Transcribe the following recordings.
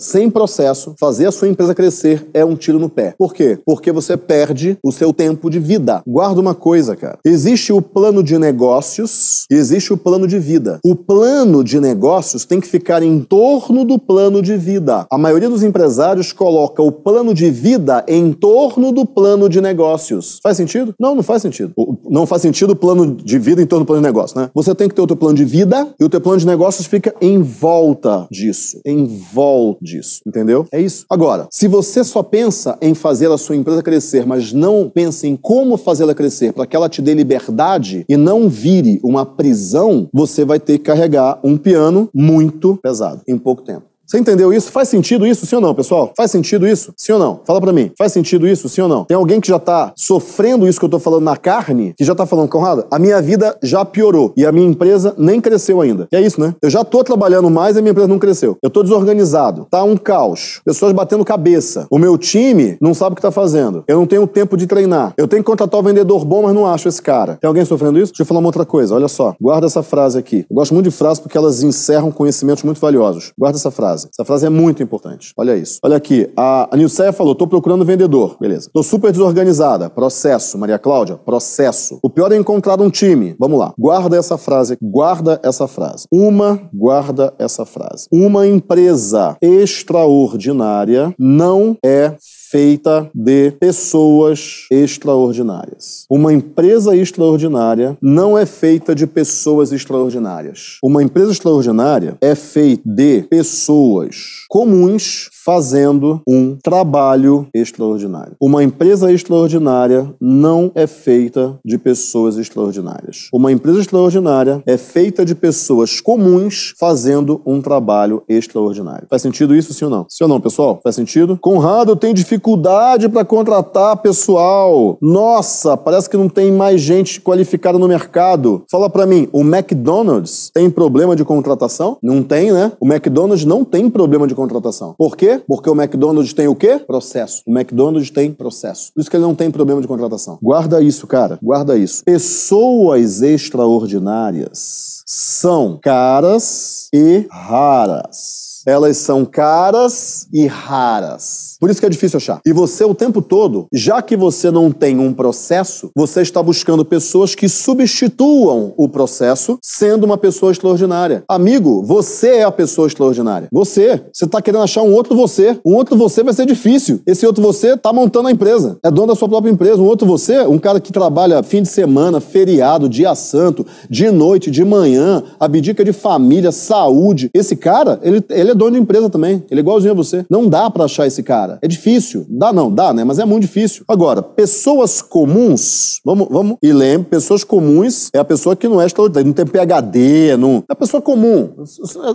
sem processo, fazer a sua empresa crescer é um tiro no pé. Por quê? Porque você perde o seu tempo de vida. Guarda uma coisa, cara. Existe o plano de negócios e existe o plano de vida. O plano de negócios tem que ficar em torno do plano de vida. A maioria dos empresários coloca o plano de vida em torno do plano de negócios. Faz sentido? Não, não faz sentido. Não faz sentido o plano de vida em torno do plano de negócio, né? Você tem que ter o teu plano de vida e o teu plano de negócios fica em volta disso. Em volta disso, entendeu? É isso. Agora, se você só pensa em fazer a sua empresa crescer, mas não pensa em como fazê-la crescer para que ela te dê liberdade e não vire uma prisão, você vai ter que carregar um piano muito pesado em pouco tempo. Você entendeu isso? Faz sentido isso, sim ou não, pessoal? Faz sentido isso? Sim ou não? Fala para mim. Faz sentido isso, sim ou não? Tem alguém que já tá sofrendo isso que eu tô falando na carne, que já tá falando, Conrado, a minha vida já piorou e a minha empresa nem cresceu ainda. E é isso, né? Eu já tô trabalhando mais e a minha empresa não cresceu. Eu tô desorganizado, tá um caos, pessoas batendo cabeça. O meu time não sabe o que tá fazendo. Eu não tenho tempo de treinar. Eu tenho que contratar o um vendedor bom, mas não acho esse cara. Tem alguém sofrendo isso? Deixa eu falar uma outra coisa. Olha só. Guarda essa frase aqui. Eu gosto muito de frases porque elas encerram conhecimentos muito valiosos. Guarda essa frase. Essa frase é muito importante. Olha isso. Olha aqui. A, a Nilceia falou: tô procurando vendedor. Beleza. Tô super desorganizada. Processo. Maria Cláudia, processo. O pior é encontrar um time. Vamos lá. Guarda essa frase. Guarda essa frase. Uma, guarda essa frase. Uma empresa extraordinária não é feita de pessoas extraordinárias. Uma empresa extraordinária não é feita de pessoas extraordinárias. Uma empresa extraordinária é feita de pessoas comuns fazendo um trabalho extraordinário. Uma empresa extraordinária não é feita de pessoas extraordinárias. Uma empresa extraordinária é feita de pessoas comuns fazendo um trabalho extraordinário. Faz sentido isso, sim ou não? Sim ou não, pessoal? Faz sentido? Conrado, tem dificuldade dificuldade para contratar pessoal. Nossa, parece que não tem mais gente qualificada no mercado. Fala para mim, o McDonald's tem problema de contratação? Não tem, né? O McDonald's não tem problema de contratação. Por quê? Porque o McDonald's tem o quê? Processo. O McDonald's tem processo. Por isso que ele não tem problema de contratação. Guarda isso, cara. Guarda isso. Pessoas extraordinárias são caras e raras elas são caras e raras. Por isso que é difícil achar. E você, o tempo todo, já que você não tem um processo, você está buscando pessoas que substituam o processo sendo uma pessoa extraordinária. Amigo, você é a pessoa extraordinária. Você. Você está querendo achar um outro você. Um outro você vai ser difícil. Esse outro você está montando a empresa. É dono da sua própria empresa. Um outro você, um cara que trabalha fim de semana, feriado, dia santo, de noite, de manhã, abdica de família, saúde. Esse cara, ele, ele ele é dono de empresa também. Ele é igualzinho a você. Não dá para achar esse cara. É difícil. Dá não, dá, né? Mas é muito difícil. Agora, pessoas comuns, vamos, vamos. E lembre, pessoas comuns é a pessoa que não é extraordinária, não tem PhD, não. É a pessoa comum.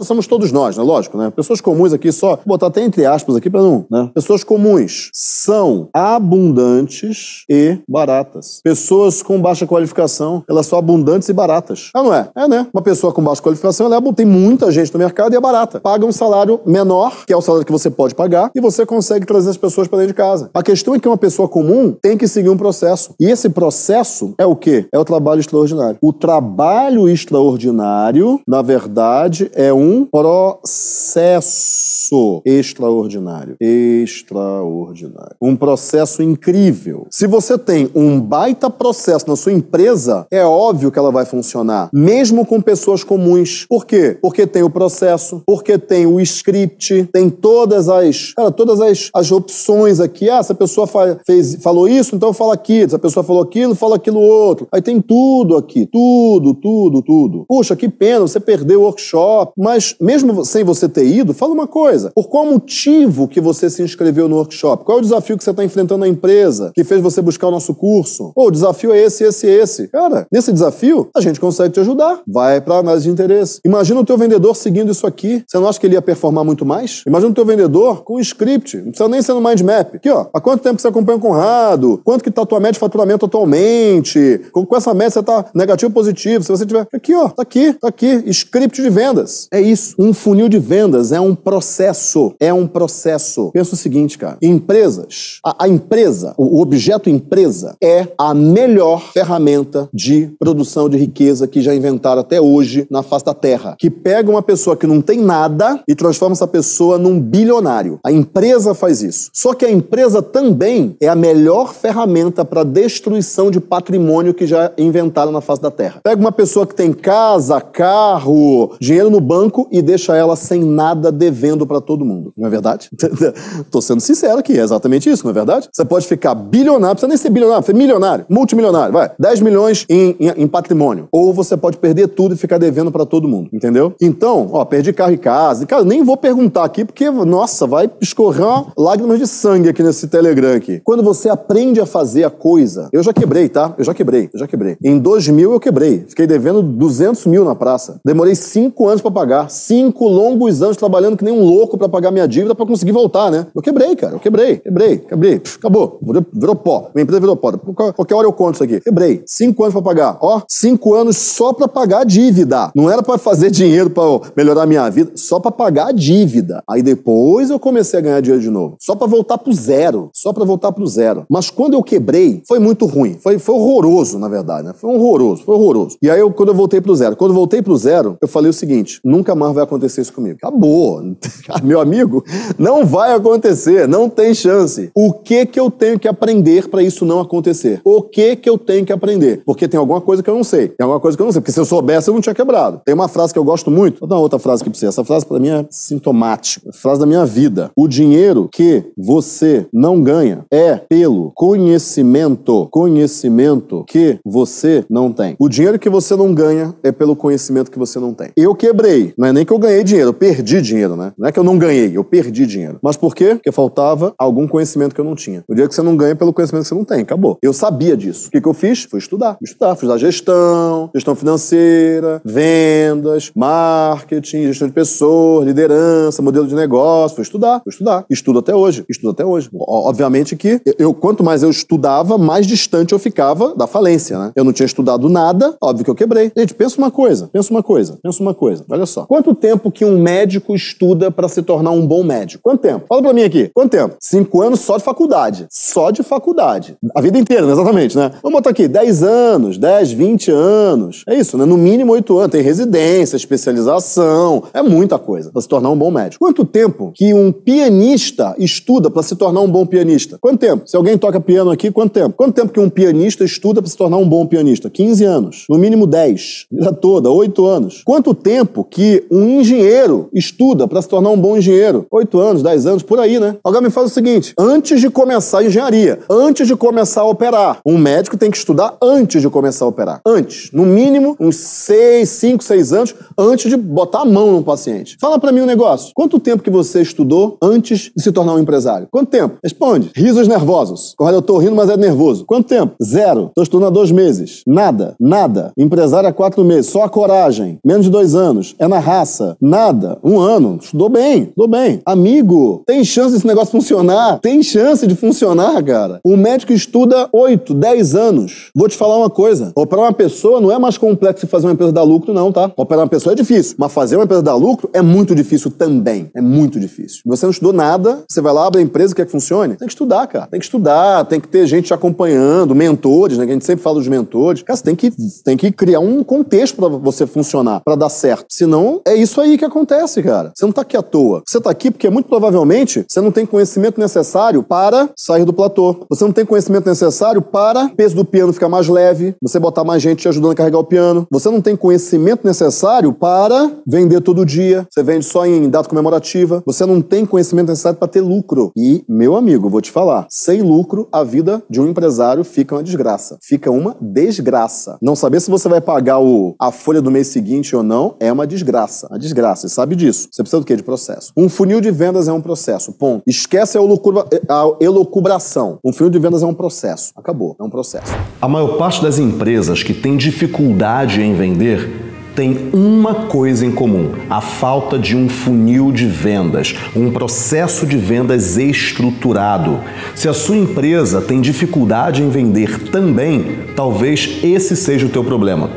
Somos todos nós, né? Lógico, né? Pessoas comuns aqui só, vou botar até entre aspas aqui para não, né? Pessoas comuns são abundantes e baratas. Pessoas com baixa qualificação, elas são abundantes e baratas. Ah, não é? É, né? Uma pessoa com baixa qualificação, ela é, tem muita gente no mercado e é barata. Paga um salário salário menor, que é o salário que você pode pagar, e você consegue trazer as pessoas para dentro de casa. A questão é que uma pessoa comum tem que seguir um processo. E esse processo é o quê? É o trabalho extraordinário. O trabalho extraordinário, na verdade, é um processo extraordinário. Extraordinário. Um processo incrível. Se você tem um baita processo na sua empresa, é óbvio que ela vai funcionar, mesmo com pessoas comuns. Por quê? Porque tem o processo, porque tem o o script, tem todas as, cara, todas as, as opções aqui. Ah, essa pessoa fa fez, falou isso, então fala aquilo. Essa pessoa falou aquilo, fala aquilo outro. Aí tem tudo aqui, tudo, tudo, tudo. Puxa, que pena, você perdeu o workshop. Mas mesmo sem você ter ido, fala uma coisa. Por qual motivo que você se inscreveu no workshop? Qual é o desafio que você está enfrentando na empresa que fez você buscar o nosso curso? Ou o desafio é esse, esse, esse. Cara, nesse desafio, a gente consegue te ajudar. Vai para análise de interesse. Imagina o teu vendedor seguindo isso aqui. Você não acha que ele ia performar muito mais? Imagina o teu vendedor com um script, não precisa nem ser no mind map. Aqui, ó, há quanto tempo você acompanha o Conrado? Quanto que tá tua média de faturamento atualmente? Com, com essa média você tá negativo positivo? Se você tiver aqui, ó, tá aqui, tá aqui, script de vendas. É isso. Um funil de vendas é um processo, é um processo. Pensa o seguinte, cara, empresas, a, a empresa, o, o objeto empresa é a melhor ferramenta de produção de riqueza que já inventaram até hoje na face da Terra, que pega uma pessoa que não tem nada e transforma essa pessoa num bilionário. A empresa faz isso. Só que a empresa também é a melhor ferramenta para destruição de patrimônio que já inventaram na face da Terra. Pega uma pessoa que tem casa, carro, dinheiro no banco e deixa ela sem nada devendo para todo mundo. Não é verdade? Tô sendo sincero aqui, é exatamente isso, não é verdade? Você pode ficar bilionário, precisa nem ser bilionário, precisa ser milionário, multimilionário, vai. 10 milhões em, em, em patrimônio. Ou você pode perder tudo e ficar devendo para todo mundo, entendeu? Então, ó, perdi carro e casa, e casa nem vou perguntar aqui, porque, nossa, vai escorrer lágrimas de sangue aqui nesse Telegram aqui. Quando você aprende a fazer a coisa, eu já quebrei, tá? Eu já quebrei, eu já quebrei. Em 2000 eu quebrei. Fiquei devendo 200 mil na praça. Demorei cinco anos para pagar. Cinco longos anos trabalhando que nem um louco para pagar minha dívida para conseguir voltar, né? Eu quebrei, cara. Eu quebrei, quebrei, quebrei. acabou. Virou, virou pó. Minha empresa virou pó. Qualquer hora eu conto isso aqui. Quebrei. Cinco anos para pagar. Ó, cinco anos só para pagar a dívida. Não era para fazer dinheiro para melhorar minha vida, só para pagar pagar a dívida. Aí depois eu comecei a ganhar dinheiro de novo. Só para voltar pro zero. Só para voltar pro zero. Mas quando eu quebrei, foi muito ruim. Foi, foi horroroso, na verdade, né? Foi horroroso, foi horroroso. E aí, eu, quando eu voltei pro zero, quando eu voltei pro zero, eu falei o seguinte: nunca mais vai acontecer isso comigo. Acabou. Meu amigo, não vai acontecer. Não tem chance. O que que eu tenho que aprender para isso não acontecer? O que que eu tenho que aprender? Porque tem alguma coisa que eu não sei. Tem alguma coisa que eu não sei. Porque se eu soubesse, eu não tinha quebrado. Tem uma frase que eu gosto muito. Vou dar uma outra frase aqui pra você. Essa frase, para mim, é sintomático. Frase da minha vida. O dinheiro que você não ganha é pelo conhecimento, conhecimento que você não tem. O dinheiro que você não ganha é pelo conhecimento que você não tem. Eu quebrei. Não é nem que eu ganhei dinheiro, eu perdi dinheiro, né? Não é que eu não ganhei, eu perdi dinheiro. Mas por quê? Porque faltava algum conhecimento que eu não tinha. O dinheiro que você não ganha é pelo conhecimento que você não tem. Acabou. Eu sabia disso. O que, que eu fiz? Fui estudar. Fui estudar. Fui estudar gestão, gestão financeira, vendas, marketing, gestão de pessoas, liderança, modelo de negócio, foi estudar, foi estudar. Estudo até hoje, estudo até hoje. Obviamente que eu, quanto mais eu estudava, mais distante eu ficava da falência, né? Eu não tinha estudado nada, óbvio que eu quebrei. Gente, pensa uma coisa, pensa uma coisa, pensa uma coisa. Olha só. Quanto tempo que um médico estuda para se tornar um bom médico? Quanto tempo? Fala pra mim aqui. Quanto tempo? Cinco anos só de faculdade. Só de faculdade. A vida inteira, né? exatamente, né? Vamos botar aqui, 10 anos, 10, 20 anos. É isso, né? No mínimo 8 anos. Tem residência, especialização. É muita coisa para se tornar um bom médico. Quanto tempo que um pianista estuda para se tornar um bom pianista? Quanto tempo? Se alguém toca piano aqui, quanto tempo? Quanto tempo que um pianista estuda para se tornar um bom pianista? 15 anos. No mínimo 10. Vida toda, 8 anos. Quanto tempo que um engenheiro estuda para se tornar um bom engenheiro? 8 anos, 10 anos, por aí, né? Agora me faz o seguinte: antes de começar a engenharia, antes de começar a operar, um médico tem que estudar antes de começar a operar. Antes. No mínimo, uns 6, 5, 6 anos antes de botar a mão no paciente. Fala para mim um negócio. Quanto tempo que você estudou antes de se tornar um empresário? Quanto tempo? Responde. Risos nervosos. Correto, eu tô rindo, mas é nervoso. Quanto tempo? Zero. Tô estudando há dois meses. Nada. Nada. Empresário há quatro meses. Só a coragem. Menos de dois anos. É na raça. Nada. Um ano. Estudou bem. Estudou bem. Amigo, tem chance desse negócio funcionar? Tem chance de funcionar, cara. Um médico estuda oito, dez anos. Vou te falar uma coisa. Operar uma pessoa não é mais complexo fazer uma empresa dar lucro, não, tá? Operar uma pessoa é difícil, mas fazer uma empresa dar lucro é muito difícil também. É muito difícil. Você não estudou nada, você vai lá, abre a empresa, quer que funcione? Tem que estudar, cara. Tem que estudar, tem que ter gente te acompanhando, mentores, né? Que a gente sempre fala dos mentores. Cara, você tem que, tem que criar um contexto para você funcionar, para dar certo. Senão, é isso aí que acontece, cara. Você não tá aqui à toa. Você tá aqui porque, muito provavelmente, você não tem conhecimento necessário para sair do platô. Você não tem conhecimento necessário para o peso do piano ficar mais leve, você botar mais gente te ajudando a carregar o piano. Você não tem conhecimento necessário para vender todo dia. Você vende só em data comemorativa, você não tem conhecimento necessário para ter lucro. E, meu amigo, vou te falar, sem lucro, a vida de um empresário fica uma desgraça. Fica uma desgraça. Não saber se você vai pagar o, a folha do mês seguinte ou não é uma desgraça. Uma desgraça, você sabe disso. Você precisa do quê? De processo. Um funil de vendas é um processo, ponto. Esquece a, elucubra, a elucubração. Um funil de vendas é um processo. Acabou, é um processo. A maior parte das empresas que tem dificuldade em vender tem uma coisa em comum: a falta de um funil de vendas, um processo de vendas estruturado. Se a sua empresa tem dificuldade em vender também, talvez esse seja o teu problema.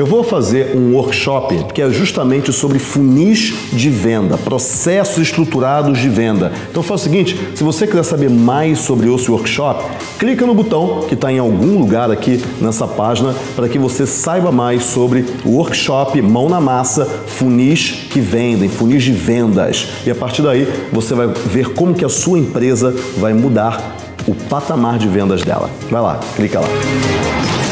Eu vou fazer um workshop que é justamente sobre funis de venda, processos estruturados de venda. Então faz o seguinte, se você quiser saber mais sobre esse workshop, clica no botão que está em algum lugar aqui nessa página para que você saiba mais sobre o workshop Mão na Massa, funis que vendem, funis de vendas. E a partir daí você vai ver como que a sua empresa vai mudar o patamar de vendas dela. Vai lá, clica lá.